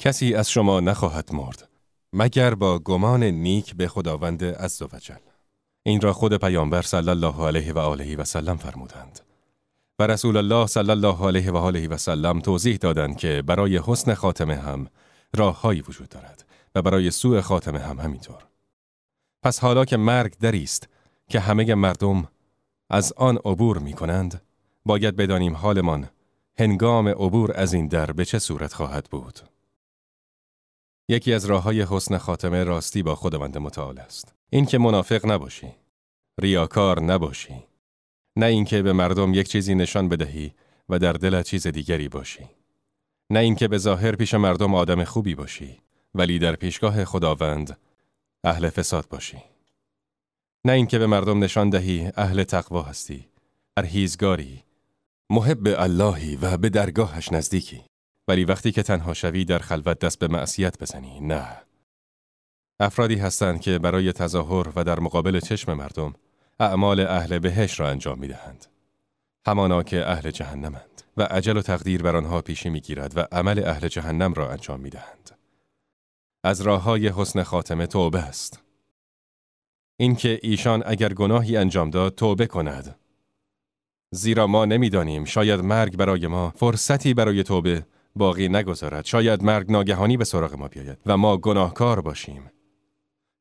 کسی از شما نخواهد مرد مگر با گمان نیک به خداوند عزوجل این را خود پیامبر صلی الله علیه و آله و سلم فرمودند و رسول الله صلی الله علیه و آله و سلم توضیح دادند که برای حسن خاتمه هم راههایی وجود دارد و برای سوء خاتمه هم همینطور پس حالا که مرگ دری است که همه مردم از آن عبور می کنند باید بدانیم حالمان هنگام عبور از این در به چه صورت خواهد بود یکی از راه های حسن خاتمه راستی با خداوند متعال است. این که منافق نباشی. ریاکار نباشی. نه اینکه به مردم یک چیزی نشان بدهی و در دلت چیز دیگری باشی. نه اینکه به ظاهر پیش مردم آدم خوبی باشی ولی در پیشگاه خداوند اهل فساد باشی. نه اینکه به مردم نشان دهی اهل تقوا هستی، ارهیزگاری، محب اللهی و به درگاهش نزدیکی. ولی وقتی که تنها شوی در خلوت دست به معصیت بزنی نه افرادی هستند که برای تظاهر و در مقابل چشم مردم اعمال اهل بهش را انجام دهند. همانا که اهل جهنمند و عجل و تقدیر بر آنها پیشی میگیرد و عمل اهل جهنم را انجام دهند. از راه های حسن خاتمه توبه است اینکه ایشان اگر گناهی انجام داد توبه کند زیرا ما نمیدانیم شاید مرگ برای ما فرصتی برای توبه باقی نگذارد شاید مرگ ناگهانی به سراغ ما بیاید و ما گناهکار باشیم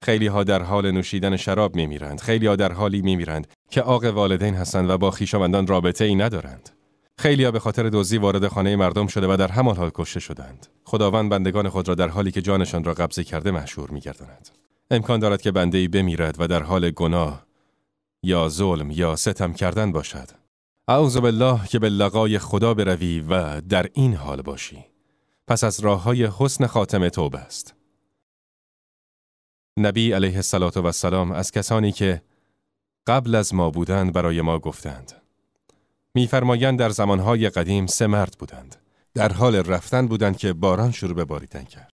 خیلی ها در حال نوشیدن شراب می میرند خیلی ها در حالی می که آق والدین هستند و با خیشاوندان رابطه ای ندارند خیلی ها به خاطر دزدی وارد خانه مردم شده و در همان حال کشته شدند خداوند بندگان خود را در حالی که جانشان را قبضه کرده مشهور میگرداند امکان دارد که بنده ای بمیرد و در حال گناه یا ظلم یا ستم کردن باشد اعوذ بالله که به لقای خدا بروی و در این حال باشی پس از راه های حسن خاتم توبه است نبی علیه السلام و سلام از کسانی که قبل از ما بودند برای ما گفتند میفرمایند در زمانهای قدیم سه مرد بودند در حال رفتن بودند که باران شروع به باریدن کرد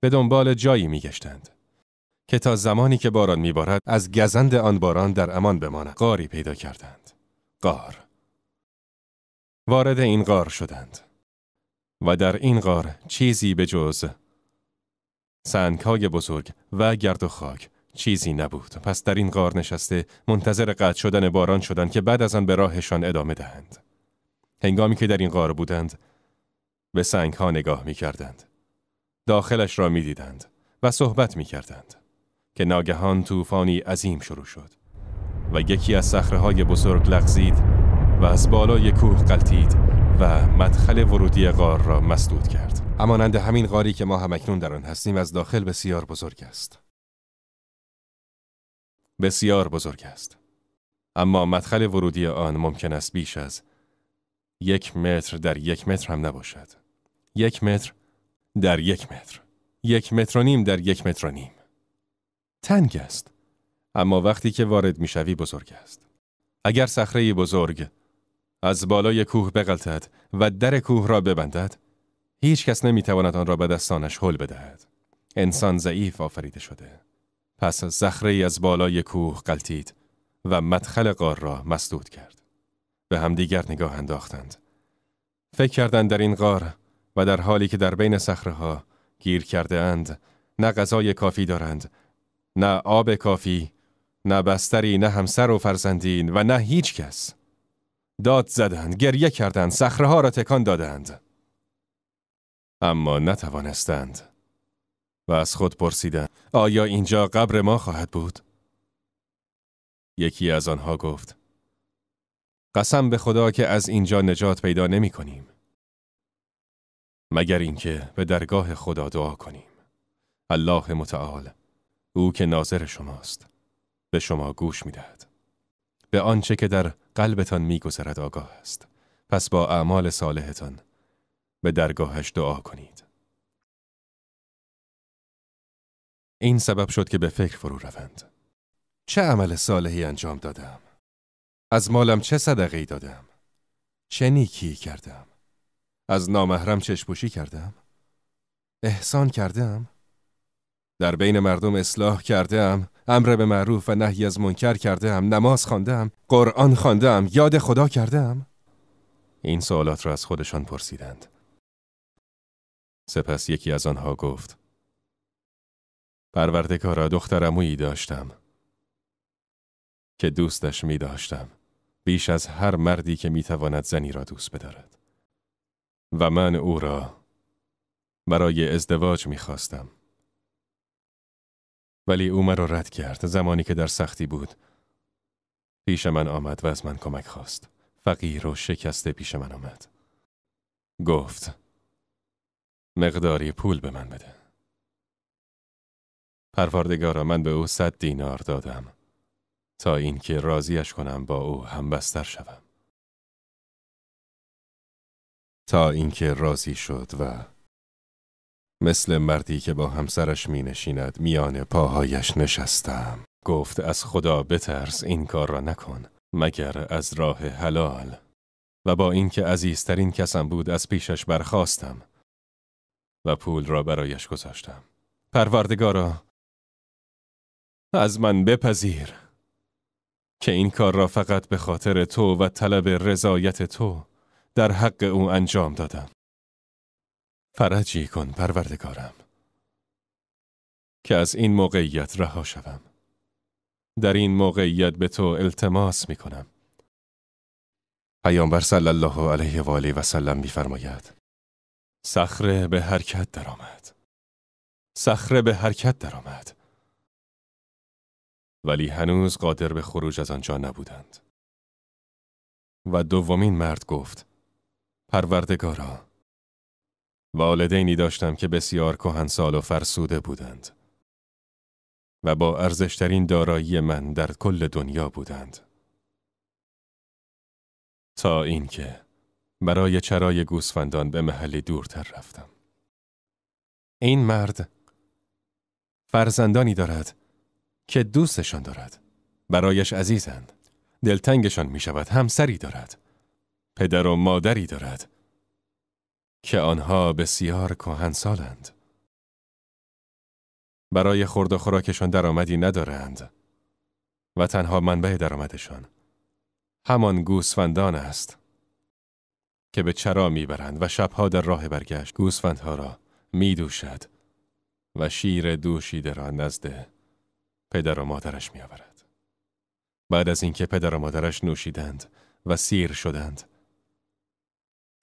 به دنبال جایی میگشتند که تا زمانی که باران میبارد از گزند آن باران در امان بماند قاری پیدا کردند قار وارد این غار شدند و در این غار چیزی به جز سنگهای بزرگ و گرد و خاک چیزی نبود پس در این غار نشسته منتظر قطع شدن باران شدند که بعد از آن به راهشان ادامه دهند هنگامی که در این غار بودند به ها نگاه می کردند داخلش را می دیدند و صحبت می کردند که ناگهان طوفانی عظیم شروع شد و یکی از صخره‌های بزرگ لغزید و از بالای کوه قلتید و مدخل ورودی غار را مسدود کرد. همانند همین غاری که ما همکنون در آن هستیم از داخل بسیار بزرگ است. بسیار بزرگ است. اما مدخل ورودی آن ممکن است بیش از یک متر در یک متر هم نباشد. یک متر در یک متر. یک متر و نیم در یک متر و نیم. تنگ است. اما وقتی که وارد میشوی بزرگ است. اگر صخره بزرگ از بالای کوه بغلتد و در کوه را ببندد هیچ کس نمیتواند آن را به دستانش حل بدهد انسان ضعیف آفریده شده پس زخری از بالای کوه قلتید و مدخل قار را مسدود کرد به دیگر نگاه انداختند فکر کردند در این غار و در حالی که در بین صخره ها گیر کرده اند نه غذای کافی دارند نه آب کافی نه بستری نه همسر و فرزندین و نه هیچ کس داد زدند، گریه کردند، ها را تکان دادند. اما نتوانستند و از خود پرسیدند آیا اینجا قبر ما خواهد بود؟ یکی از آنها گفت قسم به خدا که از اینجا نجات پیدا نمی کنیم. مگر اینکه به درگاه خدا دعا کنیم. الله متعال او که ناظر شماست به شما گوش می به آنچه که در قلبتان میگذرد آگاه است پس با اعمال صالحتان به درگاهش دعا کنید این سبب شد که به فکر فرو روند چه عمل صالحی انجام دادم از مالم چه صدقه ای دادم چه نیکی کردم از نامحرم چشپوشی کردم احسان کردم در بین مردم اصلاح کردم امر به معروف و نهی از منکر کرده هم؟ نماز خانده هم؟ قرآن خانده یاد خدا کرده این سوالات را از خودشان پرسیدند سپس یکی از آنها گفت پروردگارا امویی داشتم که دوستش می داشتم بیش از هر مردی که می تواند زنی را دوست بدارد و من او را برای ازدواج می خواستم ولی او مرا رد کرد زمانی که در سختی بود. پیش من آمد و از من کمک خواست. فقیر و شکسته پیش من آمد. گفت مقداری پول به من بده. پروردگارا من به او صد دینار دادم تا اینکه راضیش کنم با او هم بستر شوم. تا اینکه راضی شد و مثل مردی که با همسرش می نشیند میان پاهایش نشستم گفت از خدا بترس این کار را نکن مگر از راه حلال و با اینکه عزیزترین کسم بود از پیشش برخواستم و پول را برایش گذاشتم پروردگارا از من بپذیر که این کار را فقط به خاطر تو و طلب رضایت تو در حق او انجام دادم فرجی کن پروردگارم که از این موقعیت رها شوم در این موقعیت به تو التماس می کنم پیامبر صلی الله علیه و آله و سلم میفرماید صخره به حرکت درآمد صخره به حرکت درآمد ولی هنوز قادر به خروج از آنجا نبودند و دومین مرد گفت پروردگارا والدینی داشتم که بسیار کهنسال و فرسوده بودند و با ارزشترین دارایی من در کل دنیا بودند. تا اینکه برای چرای گوسفندان به محلی دورتر رفتم. این مرد فرزندانی دارد که دوستشان دارد. برایش عزیزند. دلتنگشان می شود. همسری دارد. پدر و مادری دارد. که آنها بسیار کهنسالند. برای خورد و خوراکشان درآمدی ندارند و تنها منبع درآمدشان همان گوسفندان است که به چرا میبرند و شبها در راه برگشت گوسفندها را میدوشد و شیر دوشیده را نزد پدر و مادرش میآورد بعد از اینکه پدر و مادرش نوشیدند و سیر شدند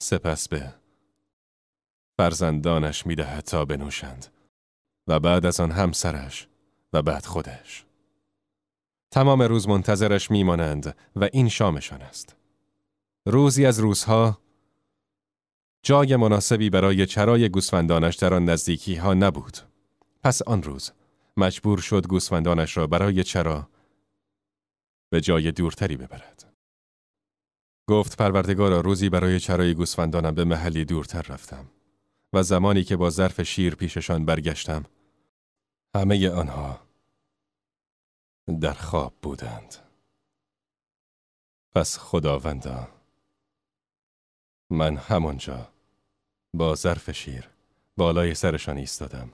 سپس به فرزندانش می تا بنوشند و بعد از آن همسرش و بعد خودش تمام روز منتظرش میمانند و این شامشان است روزی از روزها جای مناسبی برای چرای گوسفندانش در آن نزدیکی ها نبود پس آن روز مجبور شد گوسفندانش را برای چرا به جای دورتری ببرد گفت پروردگارا روزی برای چرای گوسفندانم به محلی دورتر رفتم و زمانی که با ظرف شیر پیششان برگشتم همه آنها در خواب بودند پس خداوندا من همانجا با ظرف شیر بالای سرشان ایستادم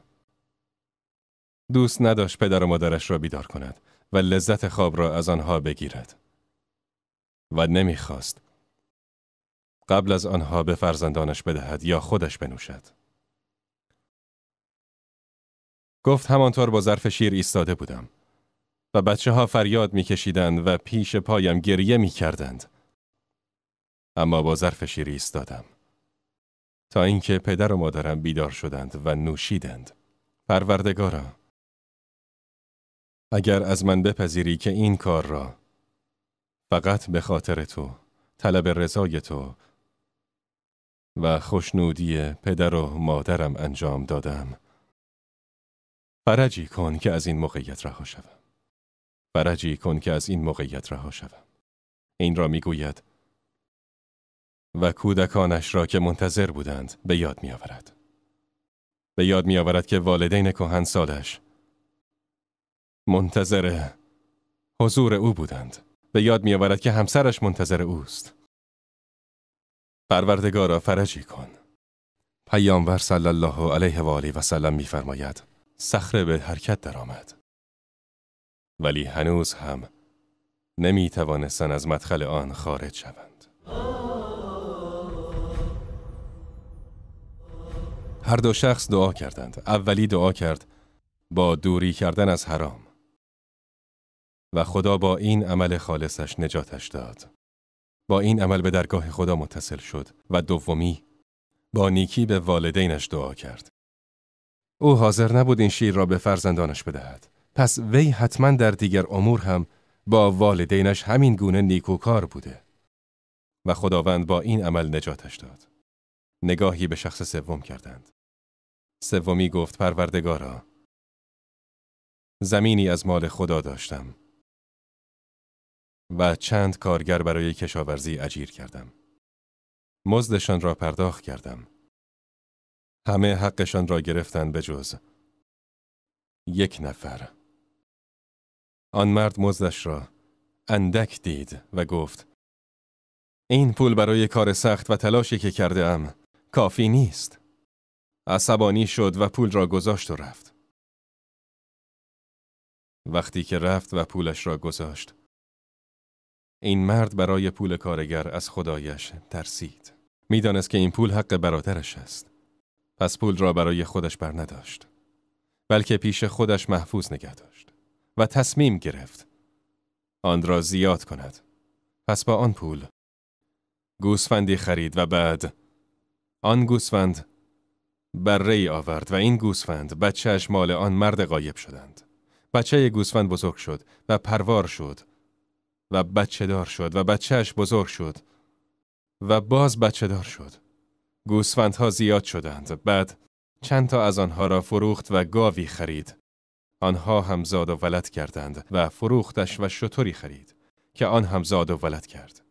دوست نداشت پدر و مادرش را بیدار کند و لذت خواب را از آنها بگیرد و نمیخواست قبل از آنها به فرزندانش بدهد یا خودش بنوشد. گفت همانطور با ظرف شیر ایستاده بودم و بچه ها فریاد میکشیدند و پیش پایم گریه میکردند. اما با ظرف شیر ایستادم. تا اینکه پدر و مادرم بیدار شدند و نوشیدند. پروردگارا اگر از من بپذیری که این کار را فقط به خاطر تو طلب رضای تو و خوشنودی پدر و مادرم انجام دادم فرجی کن که از این موقعیت رها شوم فرجی کن که از این موقعیت رها شوم این را میگوید و کودکانش را که منتظر بودند به یاد میآورد به یاد میآورد که والدین کهن سالش منتظر حضور او بودند به یاد میآورد که همسرش منتظر اوست پروردگارا فرجی کن پیامبر صلی الله علیه و آله و سلم میفرماید صخره به حرکت درآمد ولی هنوز هم نمی توانستن از مدخل آن خارج شوند هر دو شخص دعا کردند اولی دعا کرد با دوری کردن از حرام و خدا با این عمل خالصش نجاتش داد با این عمل به درگاه خدا متصل شد و دومی با نیکی به والدینش دعا کرد. او حاضر نبود این شیر را به فرزندانش بدهد. پس وی حتما در دیگر امور هم با والدینش همین گونه نیکوکار بوده. و خداوند با این عمل نجاتش داد. نگاهی به شخص سوم کردند. سومی گفت پروردگارا زمینی از مال خدا داشتم و چند کارگر برای کشاورزی اجیر کردم. مزدشان را پرداخت کردم. همه حقشان را گرفتن به جز یک نفر. آن مرد مزدش را اندک دید و گفت این پول برای کار سخت و تلاشی که کرده ام کافی نیست. عصبانی شد و پول را گذاشت و رفت. وقتی که رفت و پولش را گذاشت این مرد برای پول کارگر از خدایش ترسید. میدانست که این پول حق برادرش است. پس پول را برای خودش بر نداشت. بلکه پیش خودش محفوظ نگه داشت و تصمیم گرفت. آن را زیاد کند. پس با آن پول گوسفندی خرید و بعد آن گوسفند بر ری آورد و این گوسفند بچهش مال آن مرد قایب شدند. بچه گوسفند بزرگ شد و پروار شد و بچه دار شد و بچهش بزرگ شد و باز بچه دار شد. گوسفندها زیاد شدند. بعد چند تا از آنها را فروخت و گاوی خرید. آنها هم زاد و ولد کردند و فروختش و شطوری خرید که آن هم زاد و ولد کرد.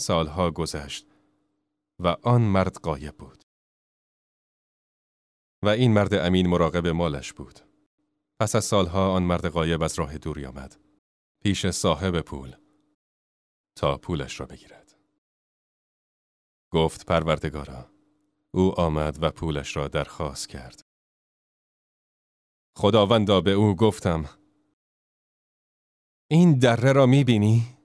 سالها گذشت و آن مرد قایب بود. و این مرد امین مراقب مالش بود. پس از سالها آن مرد قایب از راه دوری آمد. پیش صاحب پول. تا پولش را بگیرد. گفت پروردگارا او آمد و پولش را درخواست کرد. خداوندا به او گفتم این دره را میبینی؟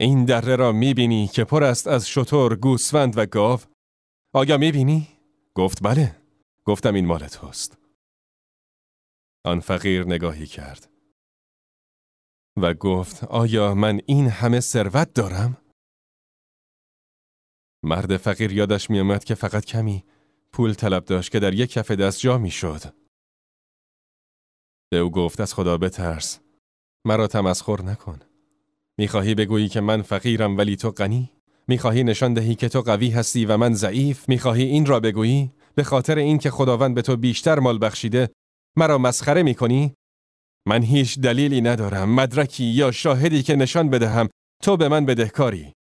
این دره را میبینی که پر است از شطور، گوسفند و گاو؟ آیا میبینی؟ گفت بله. گفتم این مال توست. آن فقیر نگاهی کرد. و گفت آیا من این همه ثروت دارم؟ مرد فقیر یادش میآمد که فقط کمی پول طلب داشت که در یک کف دست جا میشد. به او گفت از خدا بترس مرا تمسخر نکن میخواهی بگویی که من فقیرم ولی تو غنی میخواهی نشان دهی که تو قوی هستی و من ضعیف میخواهی این را بگویی به خاطر اینکه خداوند به تو بیشتر مال بخشیده مرا مسخره کنی؟ من هیچ دلیلی ندارم مدرکی یا شاهدی که نشان بدهم تو به من بدهکاری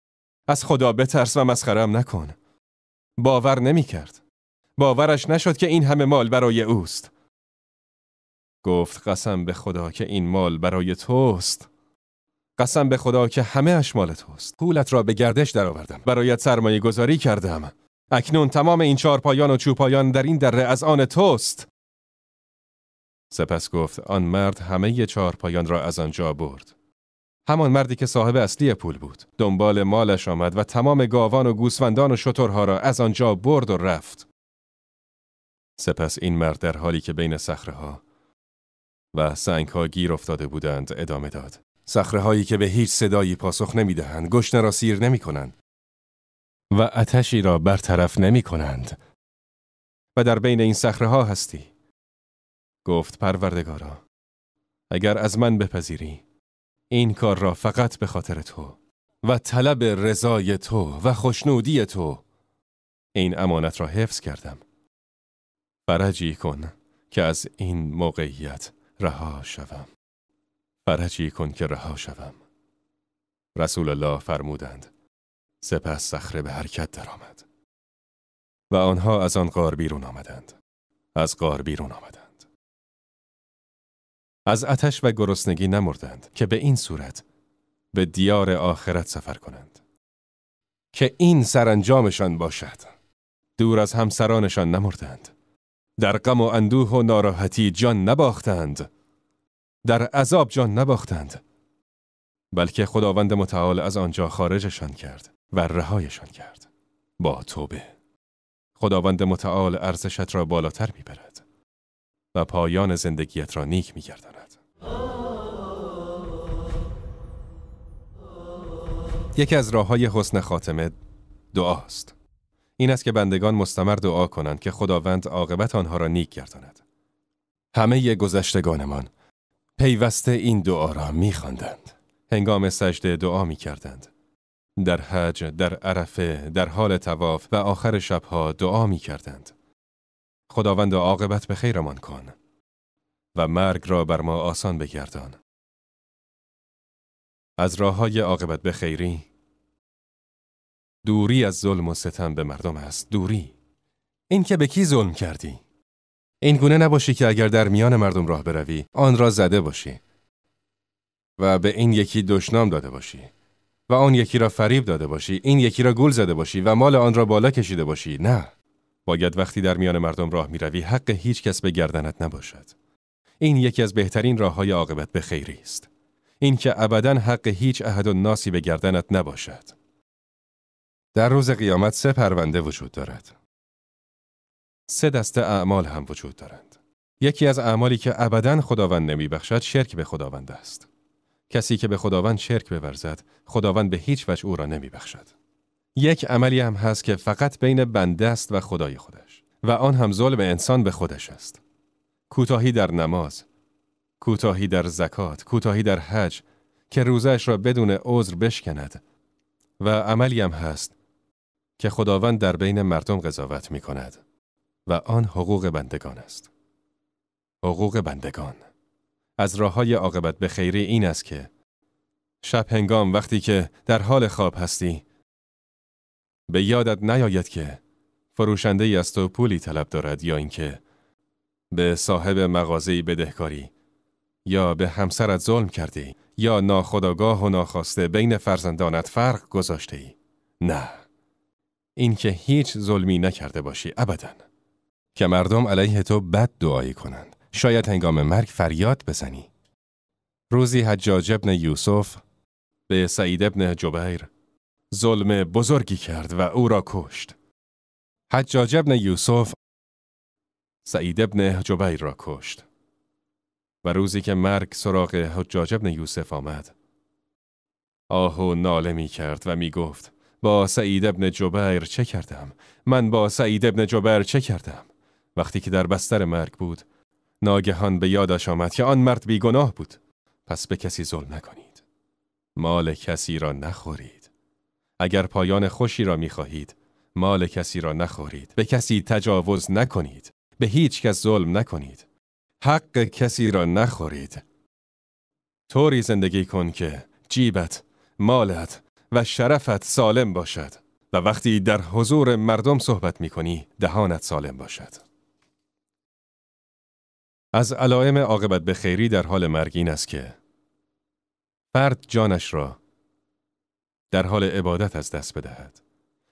از خدا بترس و مسخرم نکن باور نمی کرد باورش نشد که این همه مال برای اوست گفت قسم به خدا که این مال برای توست قسم به خدا که همه اش مال توست پولت را به گردش درآوردم برایت سرمایه گذاری کردم اکنون تمام این چهارپایان و چوپایان در این دره از آن توست سپس گفت آن مرد همه چار پایان را از آنجا برد. همان مردی که صاحب اصلی پول بود. دنبال مالش آمد و تمام گاوان و گوسفندان و شترها را از آنجا برد و رفت. سپس این مرد در حالی که بین ها و ها گیر افتاده بودند ادامه داد. سخره هایی که به هیچ صدایی پاسخ نمی دهند، گشنه را سیر نمی کنند و اتشی را برطرف نمی کنند. و در بین این سخره ها هستی. گفت پروردگارا اگر از من بپذیری این کار را فقط به خاطر تو و طلب رضای تو و خوشنودی تو این امانت را حفظ کردم فرجی کن که از این موقعیت رها شوم فرجی کن که رها شوم رسول الله فرمودند سپس صخره به حرکت درآمد و آنها از آن غار بیرون آمدند از غار بیرون آمدند از آتش و گرسنگی نمردند که به این صورت به دیار آخرت سفر کنند که این سرانجامشان باشد دور از همسرانشان نمردند در غم و اندوه و ناراحتی جان نباختند در عذاب جان نباختند بلکه خداوند متعال از آنجا خارجشان کرد و رهایشان کرد با توبه خداوند متعال ارزشت را بالاتر میبرد و پایان زندگیت را نیک میگرداند یکی از راه های حسن خاتمه دعاست این است که بندگان مستمر دعا کنند که خداوند عاقبت آنها را نیک گرداند همه گذشتگانمان پیوسته این دعا را میخواندند هنگام سجده دعا میکردند در حج در عرفه در حال تواف و آخر شبها دعا میکردند خداوند عاقبت به خیرمان کن و مرگ را بر ما آسان بگردان. از راه های عاقبت به خیری دوری از ظلم و ستم به مردم است دوری این که به کی ظلم کردی این گونه نباشی که اگر در میان مردم راه بروی آن را زده باشی و به این یکی دشنام داده باشی و آن یکی را فریب داده باشی این یکی را گل زده باشی و مال آن را بالا کشیده باشی نه باید وقتی در میان مردم راه می روی حق هیچ کس به گردنت نباشد. این یکی از بهترین راه های عاقبت به خیری است. این که ابدا حق هیچ احد و ناسی به گردنت نباشد. در روز قیامت سه پرونده وجود دارد. سه دسته اعمال هم وجود دارند. یکی از اعمالی که ابدا خداوند نمیبخشد شرک به خداوند است. کسی که به خداوند شرک بورزد، خداوند به هیچ وجه او را نمیبخشد. یک عملی هم هست که فقط بین بنده است و خدای خودش و آن هم ظلم انسان به خودش است. کوتاهی در نماز، کوتاهی در زکات، کوتاهی در حج که روزش را بدون عذر بشکند و عملی هم هست که خداوند در بین مردم قضاوت می کند و آن حقوق بندگان است. حقوق بندگان از راه های عاقبت به خیری این است که شب هنگام وقتی که در حال خواب هستی به یادت نیاید که فروشنده ای از تو پولی طلب دارد یا اینکه به صاحب مغازه‌ای بدهکاری یا به همسرت ظلم کردی یا ناخداگاه و ناخواسته بین فرزندانت فرق گذاشته ای. نه اینکه هیچ ظلمی نکرده باشی ابدا که مردم علیه تو بد دعایی کنند شاید هنگام مرگ فریاد بزنی روزی حجاج ابن یوسف به سعید ابن جبیر ظلم بزرگی کرد و او را کشت. حجاج ابن یوسف سعید ابن جبیر را کشت. و روزی که مرگ سراغ حجاج ابن یوسف آمد آه و ناله می کرد و می گفت با سعید ابن جبیر چه کردم؟ من با سعید ابن جبیر چه کردم؟ وقتی که در بستر مرگ بود ناگهان به یادش آمد که آن مرد بیگناه بود پس به کسی ظلم نکنید مال کسی را نخورید اگر پایان خوشی را می خواهید، مال کسی را نخورید، به کسی تجاوز نکنید، به هیچ کس ظلم نکنید. حق کسی را نخورید. طوری زندگی کن که جیبت، مالت و شرفت سالم باشد و وقتی در حضور مردم صحبت می کنی، دهانت سالم باشد. از علائم عاقبت به خیری در حال مرگین است که فرد جانش را در حال عبادت از دست بدهد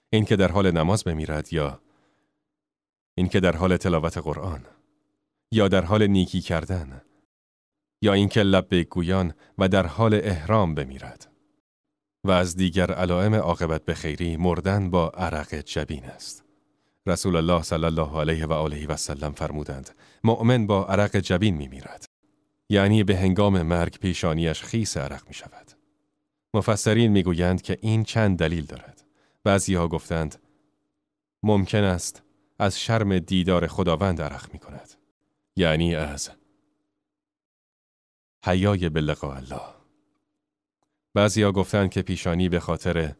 اینکه در حال نماز بمیرد یا اینکه در حال تلاوت قرآن یا در حال نیکی کردن یا اینکه لبیک گویان و در حال احرام بمیرد و از دیگر علائم عاقبت به خیری مردن با عرق جبین است رسول الله صلی الله علیه و آله و سلم فرمودند مؤمن با عرق جبین می میرد یعنی به هنگام مرگ پیشانیش خیس عرق می شود مفسرین میگویند که این چند دلیل دارد. بعضی ها گفتند ممکن است از شرم دیدار خداوند عرق می کند. یعنی از حیای بلقا الله. بعضی ها گفتند که پیشانی به خاطر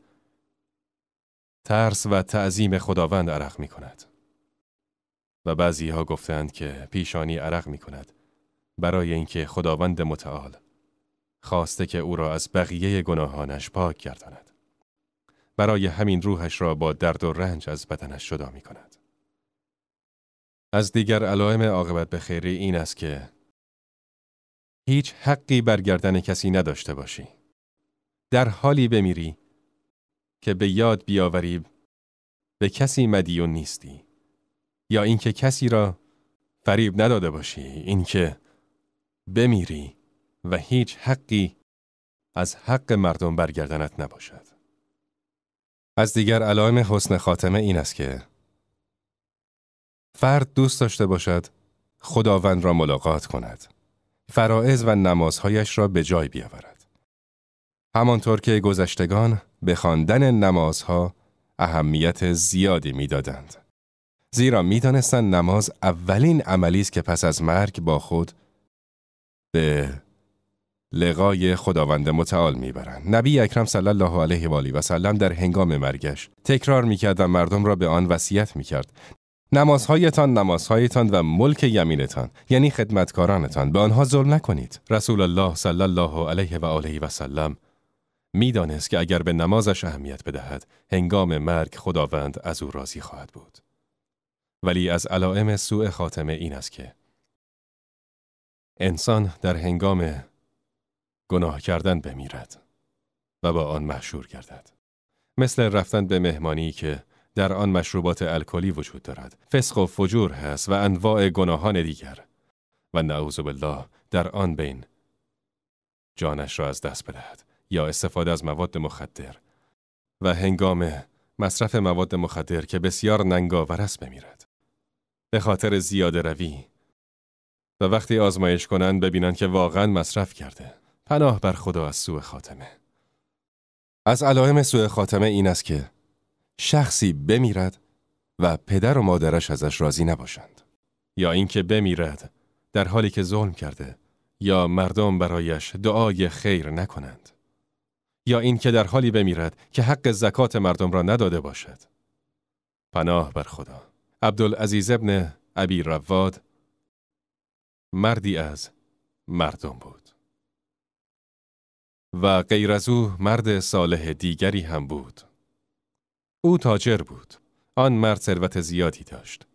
ترس و تعظیم خداوند عرق می کند. و بعضی ها گفتند که پیشانی عرق می کند برای اینکه خداوند متعال خواسته که او را از بقیه گناهانش پاک گرداند. برای همین روحش را با درد و رنج از بدنش جدا می کند. از دیگر علائم عاقبت به خیری این است که هیچ حقی برگردن کسی نداشته باشی. در حالی بمیری که به یاد بیاوری به کسی مدیون نیستی یا اینکه کسی را فریب نداده باشی اینکه بمیری و هیچ حقی از حق مردم برگردنت نباشد. از دیگر علائم حسن خاتمه این است که فرد دوست داشته باشد خداوند را ملاقات کند. فرائض و نمازهایش را به جای بیاورد. همانطور که گذشتگان به خواندن نمازها اهمیت زیادی میدادند. زیرا میدانستند نماز اولین عملی است که پس از مرگ با خود به لقای خداوند متعال میبرند نبی اکرم صلی الله علیه و آله و سلم در هنگام مرگش تکرار میکرد و مردم را به آن وصیت میکرد نمازهایتان نمازهایتان و ملک یمینتان یعنی خدمتکارانتان به آنها ظلم نکنید رسول الله صلی الله علیه و آله و سلم میدانست که اگر به نمازش اهمیت بدهد هنگام مرگ خداوند از او راضی خواهد بود ولی از علائم سوء خاتمه این است که انسان در هنگام گناه کردن بمیرد و با آن مشهور گردد. مثل رفتن به مهمانی که در آن مشروبات الکلی وجود دارد، فسق و فجور هست و انواع گناهان دیگر و نعوذ بالله در آن بین جانش را از دست بدهد یا استفاده از مواد مخدر و هنگام مصرف مواد مخدر که بسیار ننگاور است بمیرد. به خاطر زیاده روی و وقتی آزمایش کنند ببینند که واقعا مصرف کرده. پناه بر خدا از سوء خاتمه از علائم سوء خاتمه این است که شخصی بمیرد و پدر و مادرش ازش راضی نباشند یا اینکه بمیرد در حالی که ظلم کرده یا مردم برایش دعای خیر نکنند یا اینکه در حالی بمیرد که حق زکات مردم را نداده باشد پناه بر خدا عبدالعزیز ابن ابی رواد مردی از مردم بود و غیر از او مرد صالح دیگری هم بود. او تاجر بود. آن مرد ثروت زیادی داشت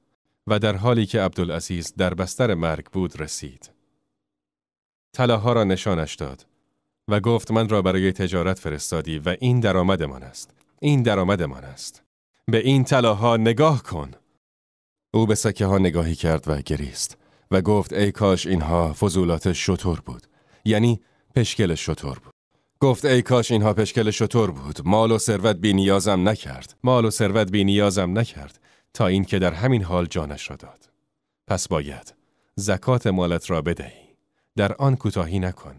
و در حالی که عبدالعزیز در بستر مرگ بود رسید. طلاها را نشانش داد و گفت من را برای تجارت فرستادی و این درآمدمان است. این درآمدمان است. به این طلاها نگاه کن. او به سکه ها نگاهی کرد و گریست و گفت ای کاش اینها فضولات شطور بود. یعنی پشکل شطور بود. گفت ای کاش اینها پشکل شطور بود مال و ثروت بی نیازم نکرد مال و ثروت بی نیازم نکرد تا اینکه در همین حال جانش را داد پس باید زکات مالت را بدهی در آن کوتاهی نکن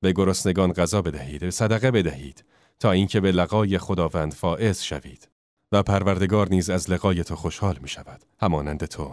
به گرسنگان غذا بدهید صدقه بدهید تا اینکه به لقای خداوند فائز شوید و پروردگار نیز از لقای تو خوشحال می شود همانند تو